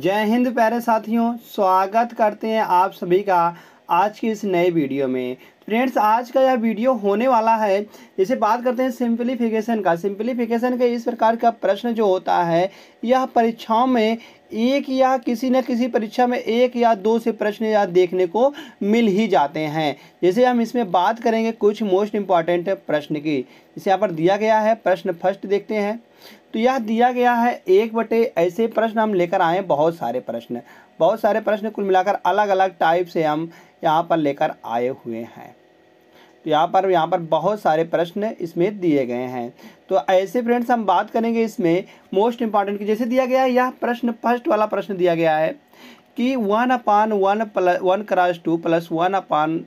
जय हिंद प्यारे साथियों स्वागत करते हैं आप सभी का आज की इस नए वीडियो में फ्रेंड्स आज का यह वीडियो होने वाला है जैसे बात करते हैं सिंपलीफिकेशन का सिंपलीफिकेशन का इस प्रकार का प्रश्न जो होता है यह परीक्षाओं में एक या किसी न किसी परीक्षा में एक या दो से प्रश्न या देखने को मिल ही जाते हैं जैसे हम इसमें बात करेंगे कुछ मोस्ट इम्पॉर्टेंट प्रश्न की जैसे यहाँ पर दिया गया है प्रश्न फर्स्ट देखते हैं तो यह दिया गया है एक बटे ऐसे प्रश्न हम लेकर आए बहुत सारे प्रश्न बहुत सारे प्रश्न कुल मिलाकर अलग अलग टाइप से हम यहाँ पर लेकर आए हुए हैं तो यहाँ पर यहाँ पर बहुत सारे प्रश्न इसमें दिए गए हैं तो ऐसे फ्रेंड्स हम बात करेंगे इसमें मोस्ट इंपॉर्टेंट की जैसे दिया गया है यह प्रश्न फर्स्ट वाला प्रश्न दिया गया है कि one upon one plus one cross two plus one upon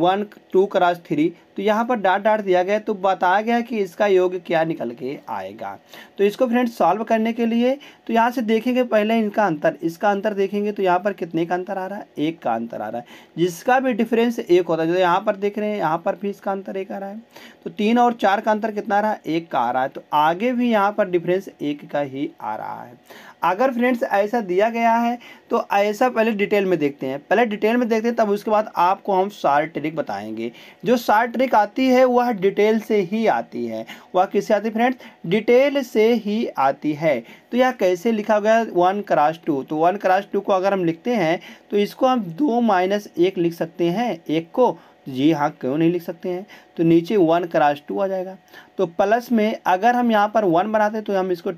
one two cross three तो यहाँ पर डाट डाट दिया गया तो बताया गया कि इसका योग क्या निकल के आएगा तो इसको फ्रेंड्स सॉल्व करने के लिए तो यहाँ से देखेंगे पहले इनका अंतर इसका अंतर देखेंगे तो यहाँ पर कितने का अंतर आ रहा है एक का अंतर आ रहा है जिसका भी डिफरेंस एक होता है जो यहाँ पर देख रहे हैं यहाँ पर भी इसका अंतर एक आ रहा है तो तीन और चार का अंतर कितना आ रहा है एक का आ रहा है तो आगे भी यहाँ पर डिफरेंस एक का ही आ रहा है अगर फ्रेंड्स ऐसा दिया गया है तो ऐसा पहले डिटेल में देखते हैं पहले डिटेल में देखते हैं तब उसके बाद आपको हम शार्ट ट्रिक बताएंगे जो शार्ट ट्रिक टॉपिक आती है वह डिटेल से ही आती है वह किससे आती है फ्रेंड्स डिटेल से ही आती है तो यह कैसे लिखा गया वन क्रास टू तो वन क्रास टू को अगर हम लिखते हैं तो इसको हम दो माइनस एक लिख सकते हैं एक को जी हाँ क्यों नहीं लिख सकते हैं तो नीचे वन क्रास टू आ जाएगा तो प्लस में अगर हम यहाँ पर वन बनाते तो हम इसको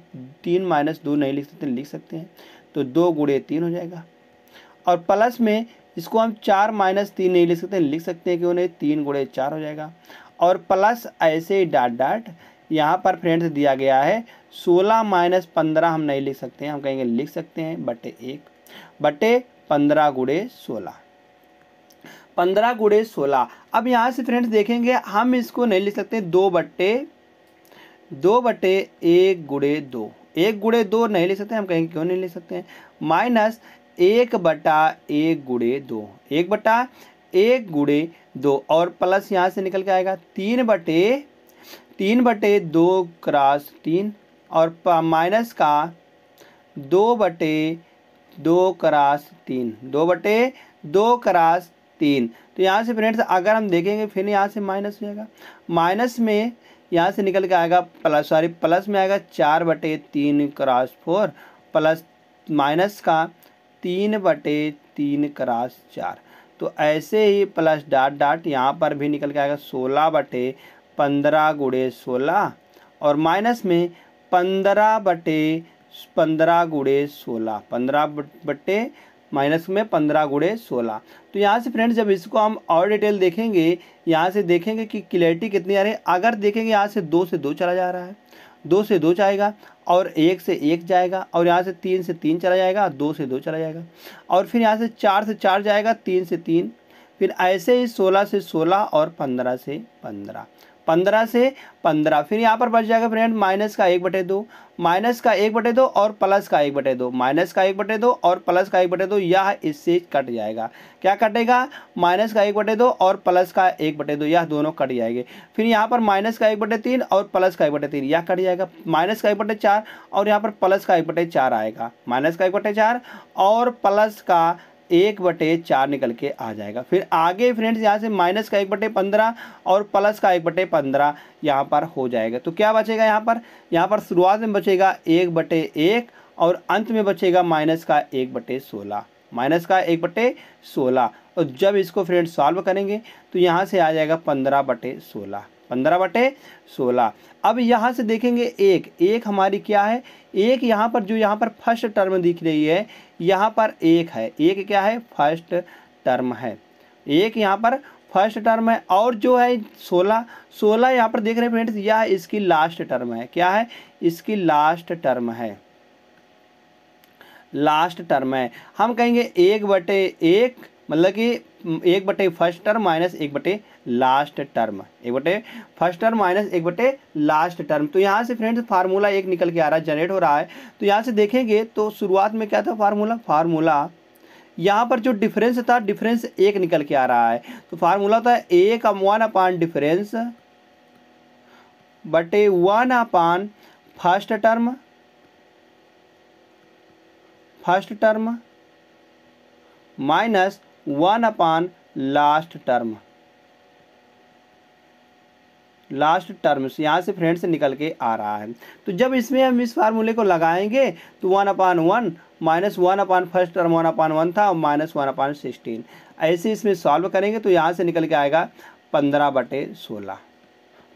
तीन माइनस दो नहीं लिख सकते लिख सकते हैं तो दो गुड़े तीन हो जाएगा और प्लस में इसको हम चार माइनस तीन नहीं लिख सकते लिख सकते हैं कि उन्हें तीन गुड़े चार हो जाएगा और प्लस ऐसे ही डाट डाट यहाँ पर फ्रेंड्स दिया गया है सोलह माइनस पंद्रह हम नहीं लिख सकते हैं हम कहेंगे लिख सकते हैं बटे एक बटे पंद्रह गुड़े सोलह पंद्रह गुड़े सोलह अब यहाँ से फ्रेंड्स देखेंगे हम इसको नहीं लिख सकते दो बट्टे दो बटे एक गुड़े दो एक गुड़े दो नहीं लिख सकते हम कहेंगे क्यों नहीं लिख सकते हैं माइनस एक बटा एक गुड़े दो एक बटा एक गुड़े दो और प्लस यहाँ से निकल के आएगा तीन बटे तीन बटे दो क्रॉस तीन और माइनस का दो बटे दो क्रॉस तीन दो बटे दो क्रॉस तीन तो यहाँ से फ्रेंड्स अगर हम देखेंगे फिर यहाँ से माइनस हो जाएगा माइनस में यहाँ से निकल के आएगा प्लस सॉरी प्लस में आएगा चार बटे तीन क्रॉस फोर प्लस माइनस का तीन बटे तीन क्रास चार तो ऐसे ही प्लस डॉट डॉट यहाँ पर भी निकल के आएगा सोलह बटे पंद्रह गुड़े सोलह और माइनस में पंद्रह बटे पंद्रह गुड़े सोलह पंद्रह बटे माइनस में पंद्रह गुड़े सोलह तो यहाँ से फ्रेंड्स जब इसको हम और डिटेल देखेंगे यहाँ से देखेंगे कि क्लैरिटी कितनी आ रही है अगर देखेंगे यहाँ से दो से दो चला जा रहा है दो से दो जाएगा और एक से एक जाएगा और यहाँ से तीन से तीन चला जाएगा दो से दो चला जाएगा और फिर यहाँ से चार से चार जाएगा तीन से तीन फिर ऐसे ही सोलह से सोलह और पंद्रह से पंद्रह पंद्रह से पंद्रह फिर यहाँ पर बच जाएगा फ्रेंड माइनस का एक बटे दो माइनस का एक बटे दो और प्लस का एक बटे दो माइनस का एक बटे दो और प्लस का एक बटे दो यह इससे कट जाएगा क्या कटेगा माइनस का एक बटे दो और प्लस का एक बटे दो यह दोनों कट जाएंगे फिर यहाँ पर माइनस का एक बटे तीन और प्लस का एक बटे तीन यह कट जाएगा माइनस का एक बटे चार और यहाँ पर प्लस का एक बटे चार आएगा माइनस का एक बटे चार और प्लस का एक बटे चार निकल के आ जाएगा फिर आगे फ्रेंड्स यहाँ से माइनस का एक बटे पंद्रह और प्लस का एक बटे पंद्रह यहाँ पर हो जाएगा तो क्या बचेगा यहाँ पर यहाँ पर शुरुआत में बचेगा एक बटे एक और अंत में बचेगा माइनस का एक बटे सोलह माइनस का एक बटे सोलह और जब इसको फ्रेंड्स सॉल्व करेंगे तो यहाँ से आ जाएगा पंद्रह बटे सोलह पंद्रह बटे सोलह अब यहाँ से देखेंगे एक एक हमारी क्या है एक यहाँ पर जो यहाँ पर फर्स्ट टर्म दिख रही है यहाँ पर एक है एक क्या है फर्स्ट टर्म है एक यहाँ पर फर्स्ट टर्म है और जो है सोलह सोलह यहाँ पर देख रहे हैं फ्रेंड्स यह इसकी लास्ट टर्म है क्या है इसकी लास्ट टर्म है लास्ट टर्म है हम कहेंगे एक बटे एक मतलब कि एक बटे फर्स्ट टर्म माइनस एक बटे लास्ट टर्म एक बटे फर्स्ट टर्म माइनस एक बटे लास्ट टर्म तो यहाँ से फ्रेंड्स फार्मूला एक निकल के आ रहा है जनरेट हो रहा है तो यहाँ से देखेंगे तो शुरुआत में क्या था फार्मूला फार्मूला यहाँ पर जो डिफरेंस था डिफरेंस एक निकल के आ रहा है तो फार्मूला था एक वन अपान डिफरेंस बटे one upon first term first term minus one upon last term last terms यहाँ से फ्रेंड से निकल के आ रहा है तो जब इसमें हम इस फार्मूले को लगाएंगे तो one upon one minus one upon first term one upon one था और माइनस वन अपान सिक्सटीन ऐसे इसमें सॉल्व करेंगे तो यहाँ से निकल के आएगा पंद्रह बटे सोलह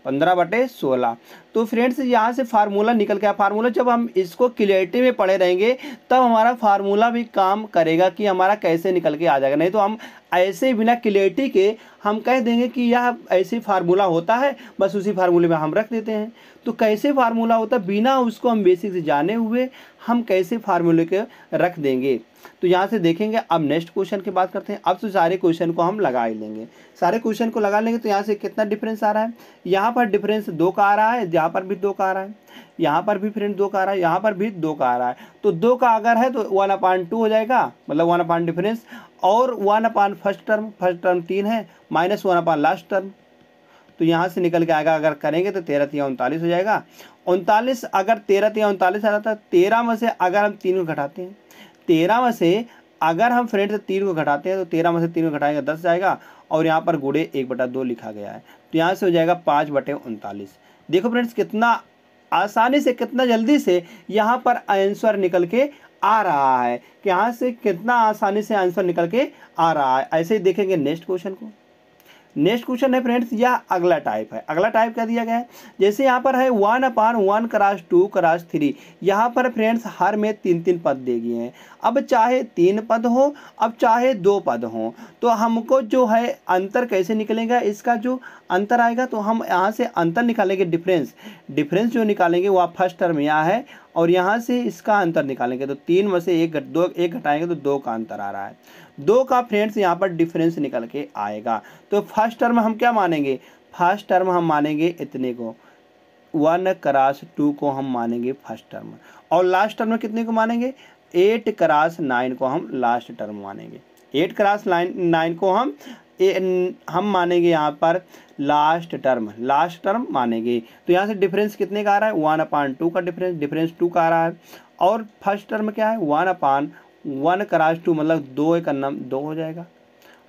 पंद्रह बटे सोलह तो फ्रेंड्स यहाँ से फार्मूला निकल गया फार्मूला जब हम इसको क्लियरिटी में पढ़े रहेंगे तब हमारा फार्मूला भी काम करेगा कि हमारा कैसे निकल के आ जाएगा नहीं तो हम ऐसे बिना क्लियरिटी के हम कह देंगे कि यह ऐसे फार्मूला होता है बस उसी फार्मूले में हम रख देते हैं तो कैसे फार्मूला होता है बिना उसको हम बेसिक से जाने हुए हम कैसे फार्मूले के रख देंगे तो यहाँ से देखेंगे अब नेक्स्ट क्वेश्चन की बात करते हैं अब तो सारे क्वेश्चन को हम लगा ही लेंगे सारे क्वेश्चन को लगा लेंगे तो यहाँ से कितना डिफरेंस आ रहा है यहाँ पर डिफरेंस दो का आ रहा है यहाँ पर भी दो का आ रहा है यहाँ पर भी फ्रेंड दो का आ रहा है यहाँ पर भी दो का आ रहा है तो दो का अगर है तो वन अपान टू हो जाएगा मतलब वन अपान डिफरेंस और one upon first term first term तीन है minus one upon last term तो यहाँ से निकल के आएगा अगर करेंगे तो तेरह तिया उनतालीस हो जाएगा उनतालीस अगर तेरह तिया उनतालीस आ रहा था तेरह में से अगर हम तीन को घटाते हैं तेरह में से अगर हम फ्रेंड से तीन को घटाते हैं तो तेरह में से तीन को घटाएंगे दस जाएगा और यहाँ पर गुड़े एक बटा दो लिखा गया है तो यहाँ से हो जाएगा पाँच बटे उनतालीस देखो फ्रेंड्स कितना आसानी से कितना जल्दी से यहाँ पर आंसर निकल के आ रहा है कि यहाँ से कितना आसानी से आंसर निकल के आ रहा है ऐसे ही देखेंगे नेक्स्ट क्वेश्चन को नेक्स्ट क्वेश्चन है फ्रेंड्स यह अगला टाइप है अगला टाइप क्या दिया गया है जैसे यहाँ पर है one upon one cross two cross three यहाँ पर फ्रेंड्स हर में तीन तीन पद दे गए हैं अब चाहे तीन पद हो अब चाहे दो पद हो तो हमको जो है अंतर कैसे निकलेगा इसका जो अंतर आएगा तो हम यहाँ से अंतर निकालेंगे डिफरेंस डिफरेंस जो निकालेंगे वह फर्स्ट टर्म यहाँ है और यहाँ से इसका अंतर निकालेंगे तो तीन में से एक दो एक घटाएंगे तो दो का अंतर आ रहा है दो का फ्रेंड्स यहाँ पर डिफरेंस निकल के आएगा तो फर्स्ट टर्म हम क्या मानेंगे फर्स्ट टर्म हम मानेंगे इतने को वन क्रास टू को हम मानेंगे फर्स्ट टर्म और लास्ट टर्म में कितने को मानेंगे एट क्रास नाइन को हम लास्ट टर्म मानेंगे एट क्रास नाइन नाइन को हम ए, हम मानेंगे यहाँ पर लास्ट टर्म लास्ट टर्म मानेंगे तो यहाँ से डिफरेंस कितने का आ रहा है वन अपान टू का डिफरेंस डिफरेंस टू का आ रहा है और फर्स्ट टर्म क्या है one upon one cross two मतलब दो एक अन्नम दो हो जाएगा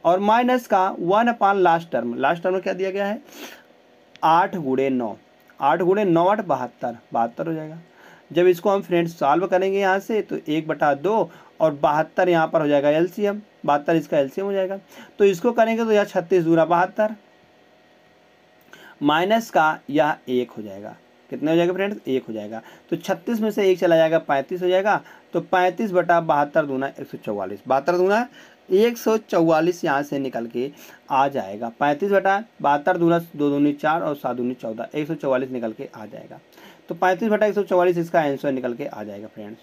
और माइनस का one upon last term last term में क्या दिया गया है आठ गुड़े नौ आठ गुड़े नौ आठ बहत्तर बहत्तर हो जाएगा जब इसको हम फ्रेंड्स सॉल्व करेंगे यहाँ से तो एक बटा दो और बहत्तर यहाँ पर हो जाएगा एलसीएम बहत्तर इसका एलसीएम हो जाएगा तो इसको करेंगे तो यह छत्तीस दूरा बहत्तर माइनस का यह एक हो जाएगा कितना हो जाएगा फ्रेंड्स एक हो जाएगा तो छत्तीस में से एक चला जाएगा पैंतीस हो जाएगा तो पैंतीस बटा बहत्तर दूना एक सौ चौवालीस बहत्तर दूना एक सौ चौवालीस यहाँ से निकल के आ जाएगा पैंतीस बटा बहत्तर दूना दो दूनी चार और सात दूनी चौदह एक सौ चौवालीस निकल के आ जाएगा तो पैंतीस बटा एक सौ चौवालीस इसका आंसर निकल के आ जाएगा फ्रेंड्स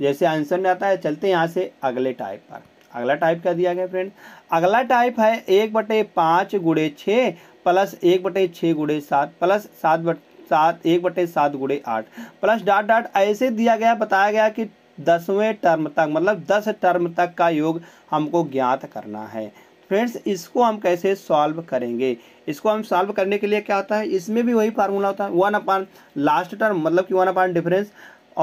जैसे आंसर आता है चलते यहाँ से अगले टाइप पर अगला टाइप क्या दिया गया फ्रेंड अगला टाइप है एक बटे पाँच गुड़े छः प्लस एक बटे छः गुड़े सात प्लस सात बट सात एक बटे सात गुड़े आठ प्लस डॉट डॉट ऐसे दिया गया बताया गया कि दसवें टर्म तक मतलब दस टर्म तक का योग हमको ज्ञात करना है फ्रेंड्स इसको हम कैसे सॉल्व करेंगे इसको हम सॉल्व करने के लिए क्या होता है इसमें भी वही फार्मूला होता है वन अपान लास्ट टर्म मतलब कि वन अपान डिफरेंस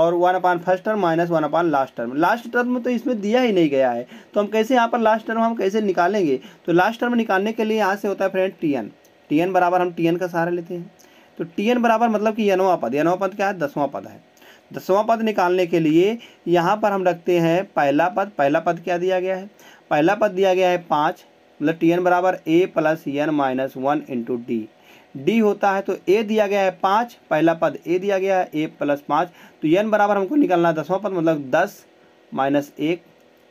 और one upon first term minus one upon last term last term तो इसमें दिया ही नहीं गया है तो हम कैसे यहाँ पर लास्ट टर्म हम कैसे निकालेंगे तो लास्ट टर्म निकालने के लिए यहाँ से होता है friend T N T N बराबर हम टी एन का सहारा लेते हैं तो टी एन बराबर मतलब कि यनवा पद यनवा पद क्या है दसवां पद है दसवां पद निकालने के लिए यहाँ पर हम रखते हैं पहला पद पहला पद क्या दिया गया है पहला पद दिया गया है पाँच मतलब टी एन बराबर A plus N minus one into D D होता है तो ए दिया गया है पाँच पहला पद ए दिया गया है ए प्लस पाँच तो एन बराबर हमको निकालना है दसवां पद मतलब दस माइनस एक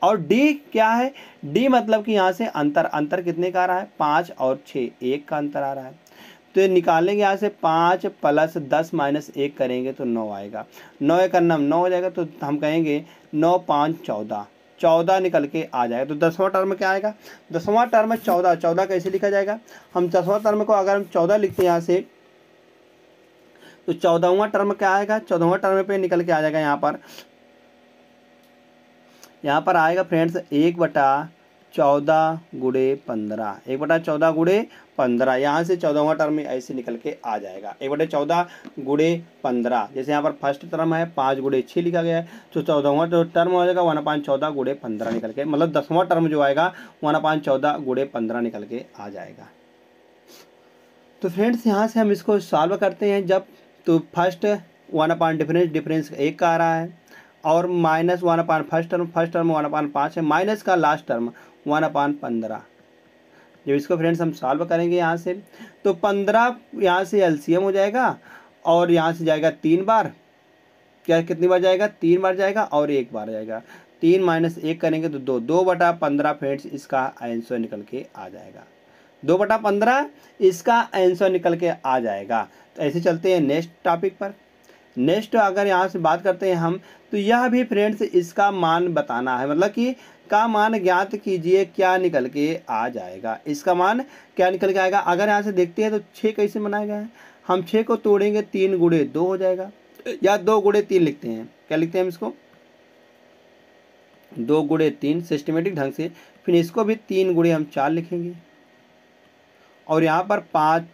और डी क्या है डी मतलब कि यहाँ से अंतर अंतर कितने का आ रहा है पाँच और छः एक का अंतर आ रहा है तो ये निकालेंगे यहाँ से पाँच प्लस दस माइनस एक करेंगे तो नौ आएगा नौ एक नम नौ हो जाएगा तो हम कहेंगे नौ पाँच चौदह चौदह निकल के आ जाएगा तो दसवां टर्म क्या आएगा दसवां टर्म चौदह चौदह कैसे लिखा जाएगा हम दसवां टर्म को अगर हम चौदह लिखते हैं यहाँ से तो चौदहवा टर्म क्या आएगा चौदहवा टर्म पे निकल के आ जाएगा यहाँ पर यहाँ पर आएगा फ्रेंड्स एक बटा चौदह गुड़े पंद्रह एक बटा चौदह गुड़े पंद्रह यहाँ से चौदहवा टर्म ऐसे निकल के आ जाएगा एक बटे चौदह गुड़े पंद्रह जैसे यहाँ पर फर्स्ट टर्म है पाँच गुड़े छः लिखा गया है तो चौदहवा जो तो टर्म हो जाएगा वन पाँच चौदह गुड़े पंद्रह निकल के मतलब दसवां टर्म जो आएगा वन पाँच चौदह गुड़े पंद्रह निकल के आ जाएगा तो फ्रेंड्स यहाँ से हम इसको सॉल्व करते हैं जब तो first one upon difference difference एक का आ रहा है और minus one upon first term first term one upon पाँच है माइनस का लास्ट टर्म वन अपॉइंट पंद्रह जब इसको फ्रेंड्स हम सॉल्व करेंगे यहाँ से तो पंद्रह यहाँ से एलसीएम हो जाएगा और यहाँ से जाएगा तीन बार क्या कितनी बार जाएगा तीन बार जाएगा और एक बार जाएगा तीन माइनस एक करेंगे तो दो दो बटा पंद्रह फ्रेंड्स इसका आंसर निकल के आ जाएगा दो बटा पंद्रह इसका आंसर निकल के आ जाएगा तो ऐसे चलते हैं नेक्स्ट टॉपिक पर नेक्स्ट अगर यहाँ से बात करते हैं हम तो यह भी फ्रेंड्स इसका मान बताना है मतलब कि का मान ज्ञात कीजिए क्या निकल के आ जाएगा इसका मान क्या निकल के आएगा अगर यहाँ से देखते हैं तो छः कैसे बनाया गया है हम छः को तोड़ेंगे तीन गुड़े दो हो जाएगा या दो गुड़े तीन लिखते हैं क्या लिखते हैं हम इसको दो गुड़े तीन सिस्टमेटिक ढंग से फिर इसको भी तीन गुड़े हम चार लिखेंगे और यहाँ पर पाँच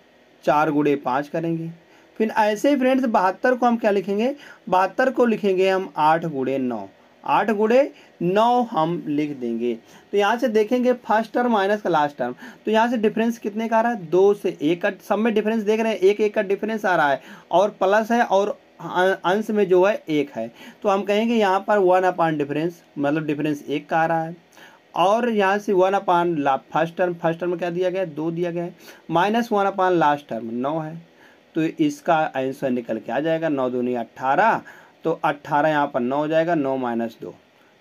चार गुड़े पाँच करेंगे फिर ऐसे ही फ्रेंड्स बहत्तर को हम क्या लिखेंगे बहत्तर को लिखेंगे हम आठ गुड़े नौ आठ गुड़े नौ हम लिख देंगे तो यहाँ से देखेंगे फर्स्ट टर्म माइनस का लास्ट टर्म तो यहाँ से डिफरेंस कितने का आ रहा है दो से एक का सब में डिफरेंस देख रहे हैं एक एक का डिफरेंस आ रहा है और प्लस है और अंश में जो है एक है तो हम कहेंगे यहाँ पर वन अपान डिफरेंस मतलब डिफरेंस एक का आ रहा है और यहाँ से one upon first term first term क्या दिया गया है दो दिया गया है minus one upon last term नौ है तो इसका आंसर निकल के आ जाएगा नौ दूनी अट्ठारह तो अट्ठारह यहाँ पर नौ हो जाएगा नौ माइनस दो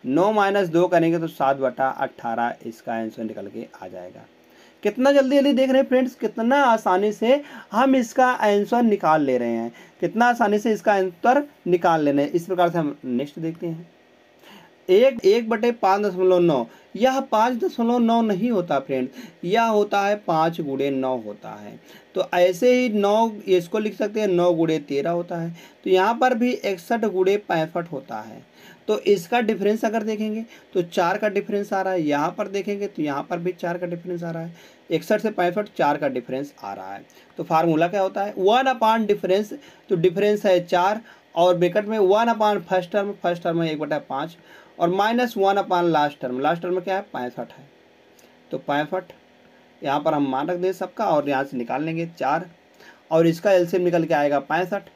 नौ माइनस दो करेंगे तो सात बटा अट्ठारह इसका आंसर निकल के आ जाएगा कितना जल्दी जल्दी देख रहे हैं फ्रेंड्स कितना आसानी से हम इसका आंसर निकाल ले रहे हैं कितना आसानी से इसका आंसर निकाल लेने इस प्रकार से हम नेक्स्ट देखते हैं एक एक बटे पाँच दशमलव नौ यह पाँच दशमलव नौ नहीं होता फ्रेंड यह होता है पाँच गुड़े नौ होता है तो ऐसे ही नौ इसको लिख सकते हैं नौ गुड़े तेरह होता है तो यहाँ पर भी इकसठ गुड़े पैंसठ होता है तो इसका डिफरेंस अगर देखेंगे तो चार का डिफरेंस आ रहा है यहाँ पर देखेंगे तो यहाँ पर भी चार का डिफरेंस आ रहा है इकसठ से पैंसठ चार का डिफरेंस आ रहा है तो फार्मूला क्या होता है वन अपान डिफरेंस तो डिफरेंस है चार और ब्रेकट में one upon first term first term एक बटा पाँच और minus one upon last term last term क्या है पैंसठ है तो पैंसठ यहाँ पर हम मान रख दें सबका और यहाँ से निकाल लेंगे चार और इसका एलसीएम निकल के आएगा पैंसठ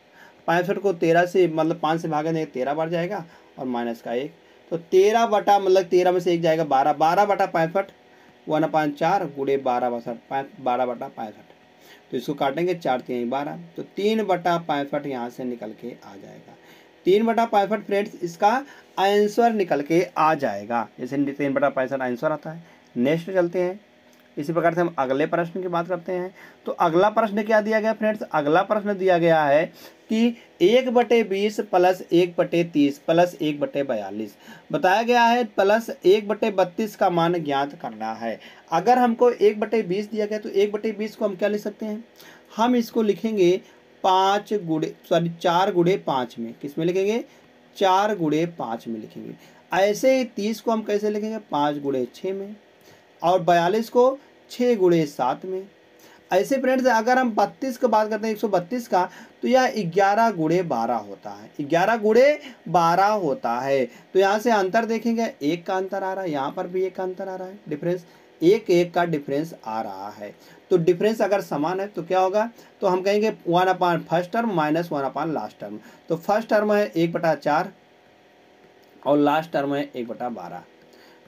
पैंसठ को तेरह से मतलब पाँच से भागेंगे देंगे तेरह बार जाएगा और माइनस का एक तो तेरह बटा मतलब तेरह में से एक जाएगा बारह बारह बटा पैंसठ वन पाँच चार गुड़े बारह बसठ बारह बटा पैंसठ तो इसको काटेंगे चार तीन बारह तो तीन बटा पैंसठ यहाँ से निकल के आ जाएगा तीन बटा पैंसठ फ्रेंड्स इसका आंसर निकल के आ जाएगा जैसे तीन बटा पैंसठ आंसर आता है नेक्स्ट चलते हैं इसी प्रकार से हम अगले प्रश्न की बात करते हैं तो अगला प्रश्न क्या दिया गया फ्रेंड्स अगला प्रश्न दिया गया है कि एक बटे बीस प्लस एक बटे तीस प्लस एक बटे बयालीस बताया गया है प्लस एक बटे बत्तीस का मान ज्ञात करना है अगर हमको एक बटे बीस दिया गया तो एक बटे बीस को हम क्या लिख सकते हैं हम इसको लिखेंगे पाँच गुड़े सॉरी चार गुड़े पाँच में किस में लिखेंगे चार गुड़े पाँच में लिखेंगे ऐसे ही तीस को हम कैसे लिखेंगे पाँच गुड़े छः में और बयालीस को छः गुड़े सात में ऐसे फ्रेंड्स अगर हम बत्तीस की बात करते हैं एक सौ बत्तीस का तो यह ग्यारह गुड़े बारह होता है ग्यारह गुड़े बारह होता है तो यहाँ से अंतर देखेंगे एक का अंतर आ रहा है यहाँ पर भी एक का अंतर आ रहा है डिफरेंस एक एक का डिफरेंस आ रहा है तो डिफरेंस अगर समान है तो क्या होगा तो हम कहेंगे one upon first term minus one upon last term तो फर्स्ट टर्म है एक बटा चार और लास्ट टर्म है एक बटा बारह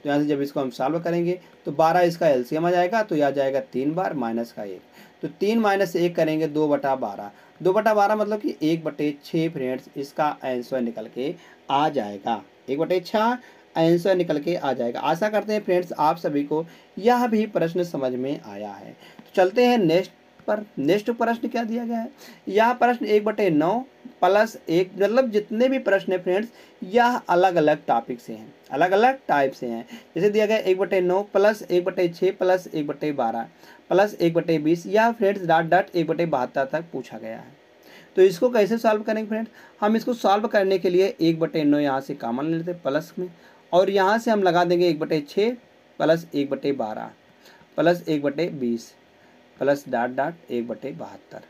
तो यहाँ से जब इसको हम सॉल्व करेंगे तो बारह इसका एलसीएम आ जाएगा तो यह जाएगा तीन बार माइनस का एक तो तीन माइनस एक करेंगे दो बटा बारह दो बटा बारह मतलब कि एक बटे छः फ्रेंड्स इसका आंसर निकल के आ जाएगा एक बटे छः आंसर निकल के आ जाएगा आशा करते हैं फ्रेंड्स आप सभी को यह भी प्रश्न समझ में आया है तो चलते हैं नेक्स्ट पर नेक्स्ट प्रश्न क्या दिया गया है यह प्रश्न एक बटे नौ प्लस एक मतलब जितने भी प्रश्न है फ्रेंड्स यह अलग अलग टॉपिक से हैं अलग अलग टाइप से हैं जैसे दिया गया एक बटे नौ प्लस एक बटे छः प्लस एक बटे बारह प्लस एक बटे बीस यह फ्रेंड्स डॉट डॉट एक बटे बहत्तर तक पूछा गया है तो इसको कैसे सॉल्व करेंगे फ्रेंड्स हम इसको सॉल्व करने के लिए एक बटे नौ यहाँ से कामन लेते हैं प्लस में और यहाँ से हम लगा देंगे एक बटे छः प्लस एक बटे बारह प्लस एक बटे बीस प्लस डॉट डॉट एक बटे बहत्तर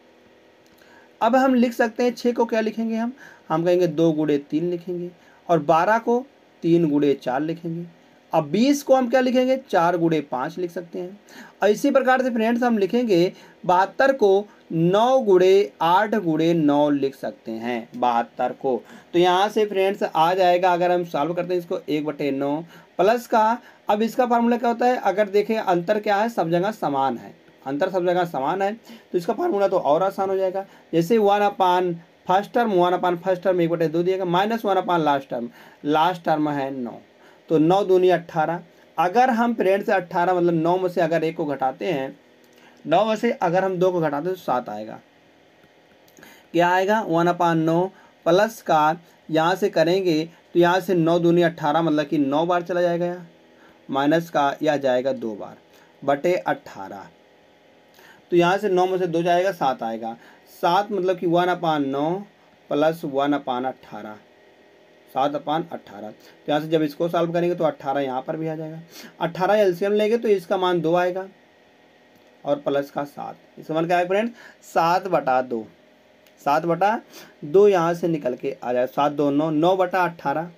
अब हम लिख सकते हैं छः को क्या लिखेंगे हम हम कहेंगे दो गुड़े तीन लिखेंगे और बारह को तीन गुड़े चार लिखेंगे अब बीस को हम क्या लिखेंगे चार गुड़े पाँच लिख सकते हैं और इसी प्रकार से फ्रेंड्स हम लिखेंगे बहत्तर को नौ गुड़े आठ गुड़े नौ लिख सकते हैं बहत्तर को तो यहाँ से फ्रेंड्स आ जाएगा अगर हम सॉल्व करते हैं इसको एक बटे नौ प्लस का अब इसका फार्मूला क्या होता है अगर देखें अंतर क्या है सब जगह समान है अंतर सब जगह समान है तो इसका फार्मूला तो और आसान हो जाएगा जैसे one upon first term one upon first term एक बटे दो दिएगा minus one upon last term last term है नौ तो नौ दूनी अट्ठारह अगर हम पेरेंट से अट्ठारह मतलब नौ में से अगर एक को घटाते हैं नौ में से अगर हम दो को घटाते हैं तो सात आएगा क्या आएगा वन अपान नौ प्लस का यहाँ से करेंगे तो यहाँ से नौ दूनी अट्ठारह मतलब कि नौ बार चला जाएगा माइनस का यह जाएगा दो बार बटे अट्ठारह तो यहाँ से नौ में से दो जाएगा सात आएगा सात मतलब कि वन अपान नौ प्लस वन अपान अट्ठारह सात अपान अट्ठारह तो यहाँ से जब इसको सॉल्व करेंगे तो अट्ठारह यहाँ पर भी आ जाएगा अट्ठारह एल्सियम लेंगे तो इसका मान दो आएगा और प्लस का सात इसका मान क्या है फ्रेंड सात बटा दो सात बटा दो यहाँ से निकल के आ जाए सात दो नौ नौ बटा अट्ठारह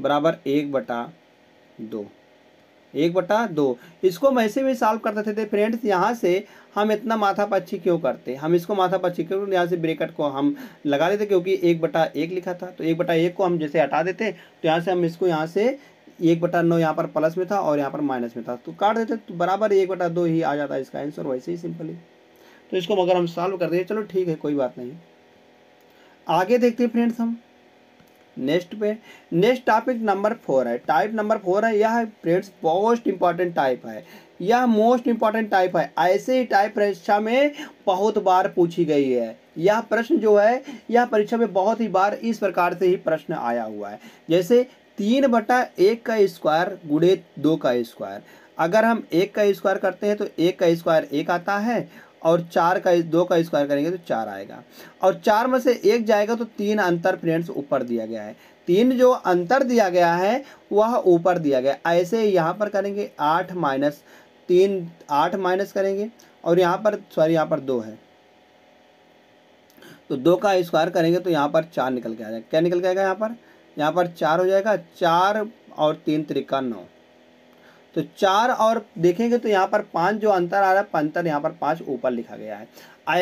बराबर एक बटा दो एक बटा दो इसको हम ऐसे भी सॉल्व करते थे फ्रेंड्स यहाँ से हम इतना माथा क्यों करते हम इसको माथा पच्ची क्यों यहाँ से ब्रेकट को हम लगा देते क्योंकि एक बटा एक लिखा था तो एक बटा एक को हम जैसे हटा देते तो यहाँ से हम इसको यहाँ से एक बटा नौ यहाँ पर प्लस में था और यहाँ पर माइनस में था तो काट देते तो बराबर एक बटा दो ही आ जाता है इसका आंसर वैसे ही सिंपली तो इसको मगर हम सॉल्व कर दें चलो ठीक है कोई बात नहीं आगे देखते हैं फ्रेंड्स हम नेक्स्ट पे नेक्स्ट टॉपिक नंबर फोर है टाइप नंबर फोर है यह फ्रेंड्स मोस्ट इंपॉर्टेंट टाइप है यह मोस्ट इंपॉर्टेंट टाइप है ऐसे ही टाइप परीक्षा में बहुत बार पूछी गई है यह प्रश्न जो है यह परीक्षा में बहुत ही बार इस प्रकार से ही प्रश्न आया हुआ है जैसे तीन बटा एक का स्क्वायर गुड़े दो का स्क्वायर अगर हम एक का स्क्वायर करते हैं तो एक का स्क्वायर एक आता है और चार का दो का स्क्वायर करेंगे तो चार आएगा और चार में से एक जाएगा तो तीन अंतर फ्रेंड्स ऊपर दिया गया है तीन जो अंतर दिया गया है वह ऊपर दिया गया ऐसे यहाँ पर करेंगे आठ माइनस तीन आठ माइनस करेंगे और यहाँ पर सॉरी यहाँ पर दो है तो दो का स्क्वायर करेंगे तो यहाँ पर चार निकल के आ जाएगा क्या निकल के आएगा यहाँ पर यहाँ पर चार हो जाएगा चार और तीन त्रिका नौ तो चार और देखेंगे तो यहाँ पर पाँच जो अंतर आ रहा है अंतर यहाँ पर पाँच ऊपर लिखा गया है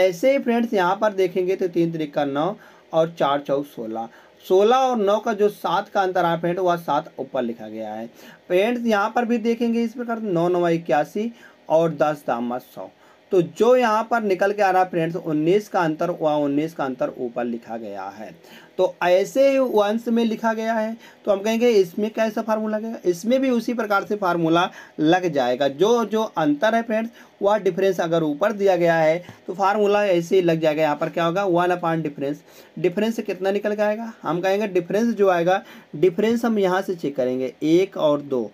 ऐसे ही फ्रेंड्स यहाँ पर देखेंगे तो तीन तरीक का नौ और चार चौक सोलह सोलह और नौ का जो सात का अंतर आ फ्रेंड वह सात ऊपर लिखा गया है फ्रेंड्स यहाँ पर भी देखेंगे इस प्रकार नौ नौ इक्यासी और दस दामा सौ तो जो यहाँ पर निकल के आ रहा है फ्रेंड्स उन्नीस का अंतर व उन्नीस का अंतर ऊपर लिखा गया है तो ऐसे वंश में लिखा गया है तो हम कहेंगे इसमें कैसा फार्मूला लगेगा इसमें भी उसी प्रकार से फार्मूला लग जाएगा जो जो अंतर है फ्रेंड्स वह डिफरेंस अगर ऊपर दिया गया है तो फार्मूला ऐसे ही लग जाएगा यहाँ पर क्या होगा वन अपान डिफरेंस डिफरेंस कितना निकल के आएगा हम कहेंगे डिफरेंस जो आएगा डिफरेंस हम यहाँ से चेक करेंगे एक और दो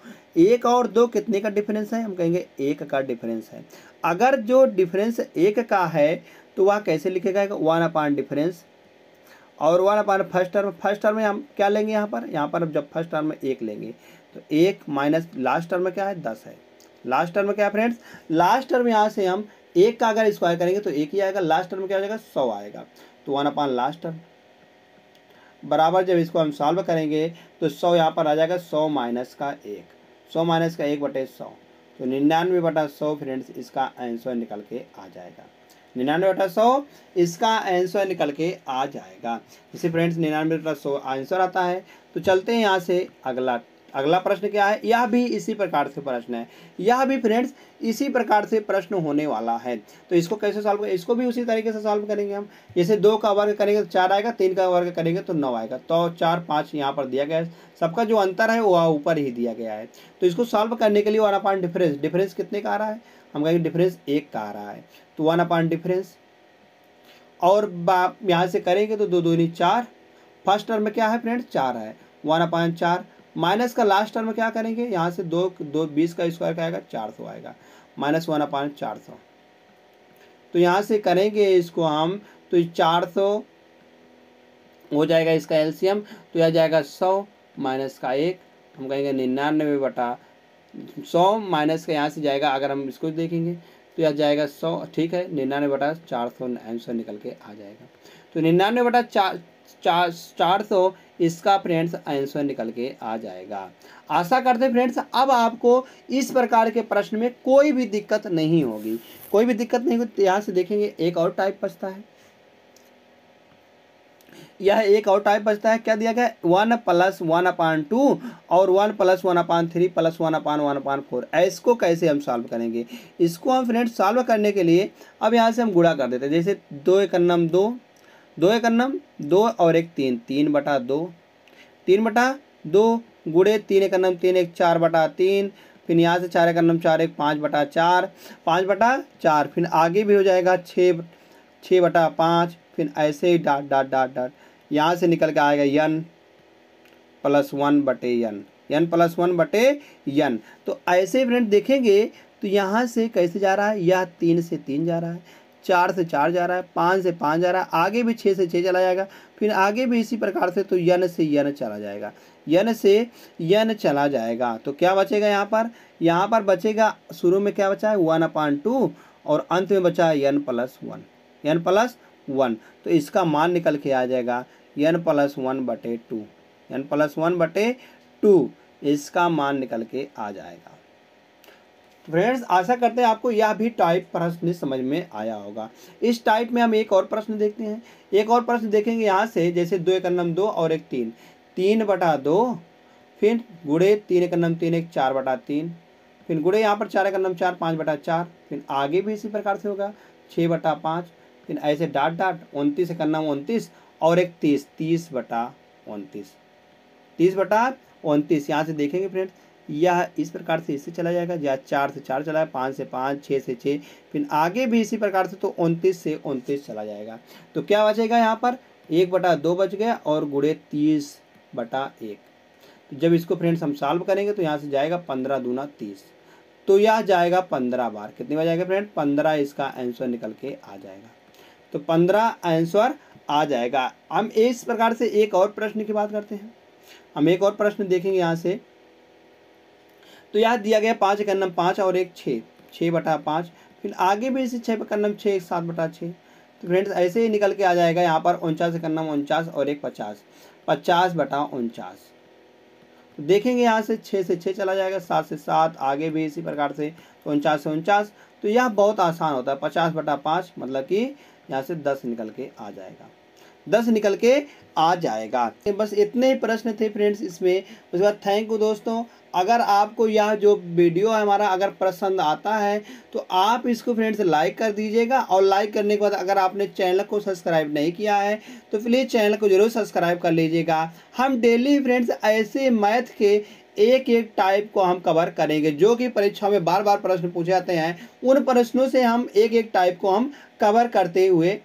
एक और दो कितने का डिफरेंस है हम कहेंगे एक का डिफरेंस है अगर जो डिफरेंस एक का है तो वह कैसे लिखेगा वन अपान डिफरेंस और one upon first term first term में हम क्या लेंगे यहाँ पर यहाँ पर हम जब फर्स्ट टर्म में एक लेंगे तो एक माइनस लास्ट टर्म में क्या है दस है लास्ट टर्म में क्या है फ्रेंड्स लास्ट टर्म यहाँ से हम एक का अगर स्क्वायर करेंगे तो एक ही आएगा लास्ट टर्म में क्या हो जाएगा सौ आएगा तो वन अपान लास्ट टर्म बराबर जब इसको हम सॉल्व करेंगे तो सौ यहाँ पर आ जाएगा सौ माइनस का एक सौ माइनस का एक बटे सौ तो निन्यानवे बटा सौ फ्रेंड्स इसका आंसर निकल के आ जाएगा निन्यानवे बटा सौ इसका आंसर निकल के आ जाएगा इसे फ्रेंड्स निन्यानवे बटा सौ आंसर आता है तो चलते हैं यहाँ से अगला अगला प्रश्न क्या है यह भी इसी प्रकार से प्रश्न है यह भी फ्रेंड्स इसी प्रकार से प्रश्न होने वाला है तो इसको कैसे सॉल्व करें इसको भी उसी तरीके से सॉल्व करेंगे हम जैसे दो का वर्ग करेंगे तो चार आएगा तीन का वर्ग करेंगे तो नौ आएगा तो चार पाँच यहाँ पर दिया गया है सबका जो अंतर है वह ऊपर ही दिया गया है तो इसको सॉल्व करने के लिए वन अपॉन डिफरेंस डिफरेंस कितने का आ रहा है हम कहेंगे डिफरेंस एक का आ रहा है तो वन अपॉन डिफरेंस और यहाँ से करेंगे तो दो दो चार फर्स्ट टर्म में क्या है फ्रेंड्स चार है वन अपॉइंट चार माइनस का लास्ट टर्म क्या करेंगे यहाँ से दो दो बीस का स्क्वायर क्या आएगा चार सौ आएगा माइनस वन अपान चार सौ तो यहाँ से करेंगे इसको हम तो चार सौ हो जाएगा इसका एलसीएम तो यह जाएगा सौ माइनस का एक हम कहेंगे निन्यानवे बटा सौ माइनस का यहाँ से जाएगा अगर हम इसको देखेंगे तो यह जाएगा सौ ठीक है निन्यानवे बटा चार सौ आंसर निकल के आ जाएगा तो निन्यानवे बटा चार चार चार सौ इसका फ्रेंड्स आंसर निकल के आ जाएगा आशा करते हैं फ्रेंड्स अब आपको इस प्रकार के प्रश्न में कोई भी दिक्कत नहीं होगी कोई भी दिक्कत नहीं होगी तो यहाँ से देखेंगे एक और टाइप बचता है यह एक और टाइप बचता है क्या दिया गया one plus one upon two और one plus one upon three plus one upon one upon four इसको कैसे हम सॉल्व करेंगे इसको हम फ्रेंड्स सॉल्व करने के लिए अब यहाँ से हम गुड़ा कर देते हैं जैसे दो एक नम दो दो एक अन्नम दो और एक तीन तीन बटा दो तीन बटा दो गुड़े तीन एक अन्नम तीन एक चार बटा तीन फिर यहाँ से चार एक अन्नम चार एक पाँच बटा चार पाँच बटा चार फिर आगे भी हो जाएगा छः छः बटा पाँच फिर ऐसे ही डाट डाट डाट डाट यहाँ से निकल के आएगा यन प्लस वन बटे यन यन प्लस वन बटे यन तो ऐसे फ्रेंड देखेंगे तो यहाँ से कैसे जा रहा है यह तीन से तीन जा रहा है चार से चार जा रहा है पाँच से पाँच जा रहा है आगे भी छः से छः चला जाएगा फिर आगे भी इसी प्रकार से तो यन से यन चला जाएगा यन से यन चला जाएगा तो क्या बचेगा यहाँ पर यहाँ पर बचेगा शुरू में क्या बचा है वन अपान टू और अंत में बचा है N plus one N plus one तो इसका मान निकल के आ जाएगा यन प्लस वन बटे टू यन प्लस वन बटे टू इसका मान निकल के आ जाएगा फ्रेंड्स आशा करते हैं आपको यह भी टाइप प्रश्न समझ में आया होगा इस टाइप में हम एक और प्रश्न देखते हैं एक और प्रश्न देखेंगे यहाँ से जैसे दो एक नम दो और एक तीन तीन बटा दो फिर गुड़े तीन एक नम तीन एक चार बटा तीन फिर गुड़े यहाँ पर चार एक नम चार पाँच बटा चार फिर आगे भी इसी प्रकार से होगा छः बटा पाँच फिर ऐसे डाट डाट उनतीस एक नम उनतीस और एक तीस तीस बटा उनतीस तीस बटा उनतीस यहाँ से देखेंगे फ्रेंड्स यह इस प्रकार से इससे चला जाएगा या चार से चार चला है पाँच से पाँच छः से छः फिर आगे भी इसी प्रकार से तो उनतीस से उनतीस चला जाएगा तो क्या बचेगा यहाँ पर एक बटा दो बच गया और गुड़े तीस बटा एक तो जब इसको फ्रेंड्स हम सॉल्व करेंगे तो यहाँ से जाएगा पंद्रह दूना तीस तो यह जाएगा पंद्रह बार कितनी बार जाएगा फ्रेंड पंद्रह इसका आंसर निकल के आ जाएगा तो पंद्रह आंसर आ जाएगा हम इस प्रकार से एक और प्रश्न की बात करते हैं हम एक और प्रश्न देखेंगे यहाँ से तो यहाँ दिया गया पाँच इकन्नम पाँच और एक छः छः बटा पाँच फिर आगे भी इसे छः कन्नम छः सात बटा छः तो फ्रेंड्स ऐसे ही निकल के आ जाएगा यहाँ पर उनचास इकन्नम उनचास और एक पचास पचास बटा उनचास तो देखेंगे यहाँ से छः से छः चला जाएगा सात से सात आगे भी इसी प्रकार से तो उनचास से उनचास तो यह बहुत आसान होता है पचास बटा पाँच मतलब कि यहाँ से दस निकल के आ जाएगा दस निकल के आ जाएगा बस इतने ही प्रश्न थे फ्रेंड्स इसमें उसके बाद थैंक यू दोस्तों अगर आपको यह जो वीडियो है हमारा अगर पसंद आता है तो आप इसको फ्रेंड्स लाइक कर दीजिएगा और लाइक करने के बाद अगर आपने चैनल को सब्सक्राइब नहीं किया है तो प्लीज़ चैनल को ज़रूर सब्सक्राइब कर लीजिएगा हम डेली फ्रेंड्स ऐसे मैथ के एक एक टाइप को हम कवर करेंगे जो कि परीक्षा में बार बार प्रश्न पूछे जाते हैं उन प्रश्नों से हम एक एक टाइप को हम कवर करते हुए